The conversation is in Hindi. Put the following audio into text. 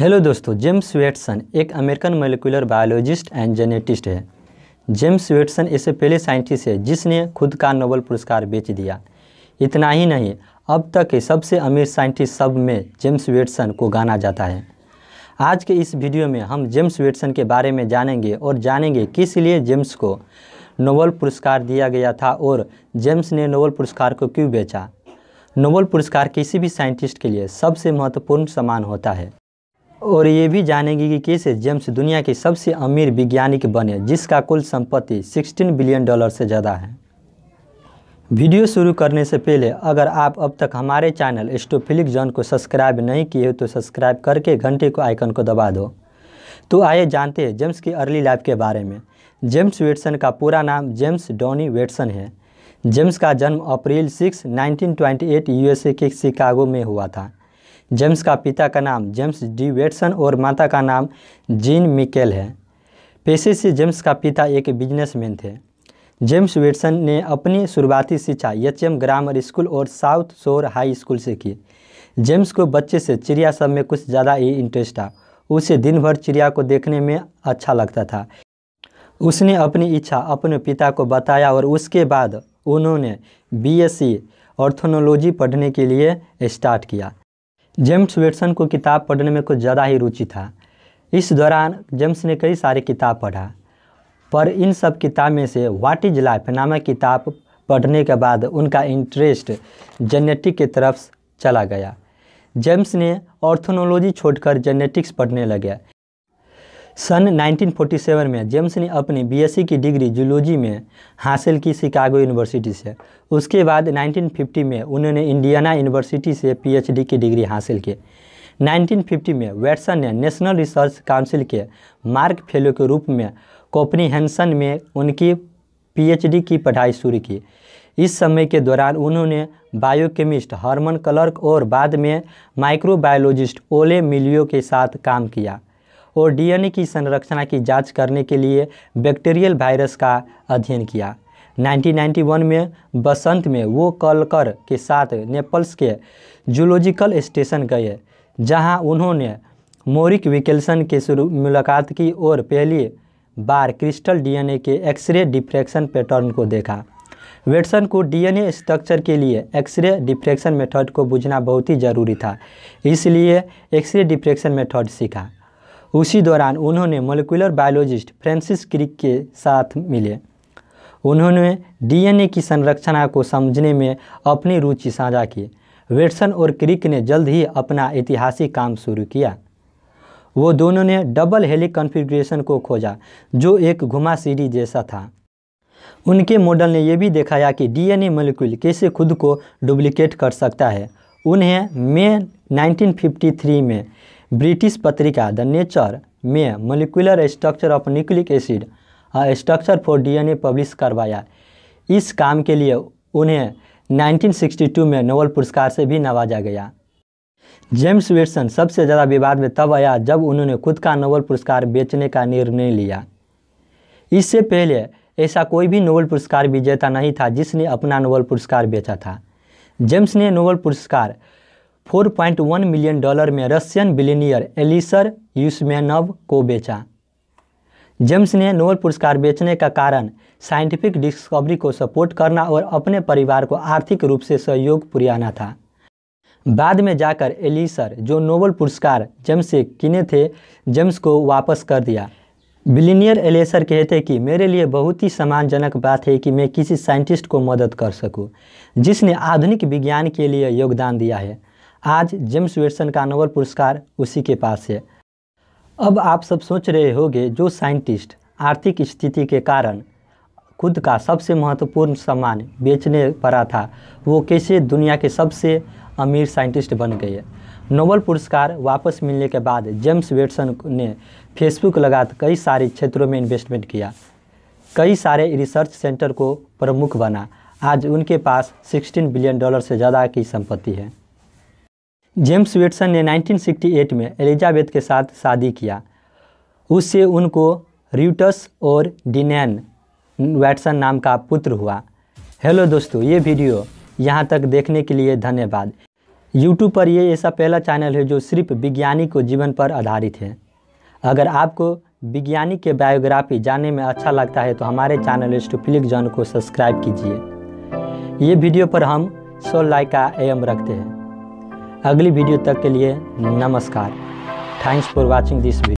हेलो दोस्तों जेम्स वेटसन एक American molecular biologist and geneticist है जेम्स वेटसन ऐसे पहले साइंटिस्ट है जिसने खुद का नोबल पुरस्कार बेच दिया इतना ही नहीं अब तक के सबसे अमीर साइंटिस्ट सब में जेम्स वेटसन को गाना जाता है आज के इस वीडियो में हम जेम्स वेटसन के बारे में जानेंगे और जानेंगे किस लिए जेम्स को नोबल पुरस्कार दिया गया था और जेम्स ने नोबल पुरस्कार को क्यों बेचा नोबल पुरस्कार किसी भी साइंटिस्ट के लिए सबसे महत्वपूर्ण सम्मान होता है और ये भी जानेंगे कि कैसे जेम्स दुनिया के सबसे अमीर वैज्ञानिक बने जिसका कुल संपत्ति 16 बिलियन डॉलर से ज़्यादा है वीडियो शुरू करने से पहले अगर आप अब तक हमारे चैनल एस्टोफिलिक जॉन को सब्सक्राइब नहीं किए हो तो सब्सक्राइब करके घंटे को आइकन को दबा दो तो आइए जानते हैं जेम्स की अर्ली लाइफ के बारे में जेम्स वेटसन का पूरा नाम जेम्स डॉनी वेटसन है जेम्स का जन्म अप्रैल सिक्स नाइनटीन ट्वेंटी के शिकागो में हुआ था जेम्स का पिता का नाम जेम्स डी वेटसन और माता का नाम जीन मिकेल है पेशे से जेम्स का पिता एक बिजनेसमैन थे जेम्स वेटसन ने अपनी शुरुआती शिक्षा एच एम ग्रामर स्कूल और साउथ शोर हाई स्कूल से की जेम्स को बच्चे से चिड़िया सब में कुछ ज़्यादा ही इंटरेस्ट था उसे दिन भर चिड़िया को देखने में अच्छा लगता था उसने अपनी इच्छा अपने पिता को बताया और उसके बाद उन्होंने बीएससी ऑर्थोनोलॉजी e, पढ़ने के लिए स्टार्ट किया जेम्स वेटसन को किताब पढ़ने में कुछ ज़्यादा ही रुचि था इस दौरान जेम्स ने कई सारी किताब पढ़ा पर इन सब किताब में से व्हाट इज लाइफ नामक किताब पढ़ने के बाद उनका इंटरेस्ट जेनेटिक की तरफ चला गया जेम्स ने ऑर्थोनोलॉजी छोड़कर जेनेटिक्स पढ़ने लगे सन 1947 में जेम्स ने अपनी बीएससी की डिग्री जूलॉजी में हासिल की शिकागो यूनिवर्सिटी से उसके बाद 1950 में उन्होंने इंडियाना यूनिवर्सिटी से पीएचडी की डिग्री हासिल की 1950 में वेटसन ने नेशनल रिसर्च काउंसिल के मार्क फेलो के रूप में कोपनीहेंसन में उनकी पीएचडी की पढ़ाई शुरू की इस समय के दौरान उन्होंने बायोकेमिस्ट हारमन क्लर्क और बाद में माइक्रोबायोलॉजिस्ट ओले मिलियो के साथ काम किया और डीएनए की संरचना की जांच करने के लिए बैक्टीरियल वायरस का अध्ययन किया 1991 में बसंत में वो कलकर के साथ नेपल्स के जूलॉजिकल स्टेशन गए जहां उन्होंने मोरिक विकेल्सन के शुरू मुलाकात की और पहली बार क्रिस्टल डीएनए के एक्सरे डिफ्रैक्शन पैटर्न को देखा वेटसन को डीएनए स्ट्रक्चर के लिए एक्सरे डिफ्रैक्शन मेथड को बुझना बहुत ही ज़रूरी था इसलिए एक्सरे डिफ्रैक्शन मेथड सीखा उसी दौरान उन्होंने मोलिकुलर बायोलॉजिस्ट फ्रांसिस क्रिक के साथ मिले उन्होंने डीएनए की संरचना को समझने में अपनी रुचि साझा की वेटसन और क्रिक ने जल्द ही अपना ऐतिहासिक काम शुरू किया वो दोनों ने डबल हेली कॉन्फ़िगरेशन को खोजा जो एक घुमा सीढ़ी जैसा था उनके मॉडल ने यह भी दिखाया कि डीएनए मॉलिक्यूल कैसे खुद को डुप्लिकेट कर सकता है उन्हें मे 1953 में ब्रिटिश पत्रिका द नेचर में molecular structure of nucleic acid a structure for DNA publish करवाया इस काम के लिए उन्हें 1962 में नोबल पुरस्कार से भी नवाजा गया जेम्स विल्सन सबसे ज़्यादा विवाद में तब आया जब उन्होंने खुद का नोबल पुरस्कार बेचने का निर्णय लिया इससे पहले ऐसा कोई भी नोबल पुरस्कार विजेता नहीं था जिसने अपना नोबल पुरस्कार बेचा था जेम्स ने नोबल पुरस्कार 4.1 मिलियन डॉलर में रशियन बिलीनियर एलिसर यूसमेनव को बेचा जेम्स ने नोबल पुरस्कार बेचने का कारण साइंटिफिक डिस्कवरी को सपोर्ट करना और अपने परिवार को आर्थिक रूप से सहयोग पुराना था बाद में जाकर एलिसर जो नोबल पुरस्कार जेम्स से किने थे जेम्स को वापस कर दिया बिलीनियर एलेसर कहते कि मेरे लिए बहुत ही सम्मानजनक बात है कि मैं किसी साइंटिस्ट को मदद कर सकूं, जिसने आधुनिक विज्ञान के लिए योगदान दिया है आज जेम्स वेटसन का नोबल पुरस्कार उसी के पास है अब आप सब सोच रहे होंगे जो साइंटिस्ट आर्थिक स्थिति के कारण खुद का सबसे महत्वपूर्ण सामान बेचने पड़ा था वो कैसे दुनिया के सबसे अमीर साइंटिस्ट बन गए नोबल पुरस्कार वापस मिलने के बाद जेम्स वेटसन ने फेसबुक लगात कई सारे क्षेत्रों में इन्वेस्टमेंट किया कई सारे रिसर्च सेंटर को प्रमुख बना आज उनके पास 16 बिलियन डॉलर से ज़्यादा की संपत्ति है जेम्स वेटसन ने 1968 में एलिजाबेथ के साथ शादी किया उससे उनको र्यूटस और डिनैन वैटसन नाम का पुत्र हुआ हेलो दोस्तों ये वीडियो यहाँ तक देखने के लिए धन्यवाद यूट्यूब पर ये ऐसा पहला चैनल है जो सिर्फ विज्ञानी को जीवन पर आधारित है अगर आपको विज्ञानी के बायोग्राफी जानने में अच्छा लगता है तो हमारे चैनल स्टूफिलिक जॉन को सब्सक्राइब कीजिए ये वीडियो पर हम सौ लाइक का एम रखते हैं अगली वीडियो तक के लिए नमस्कार thanks for watching this video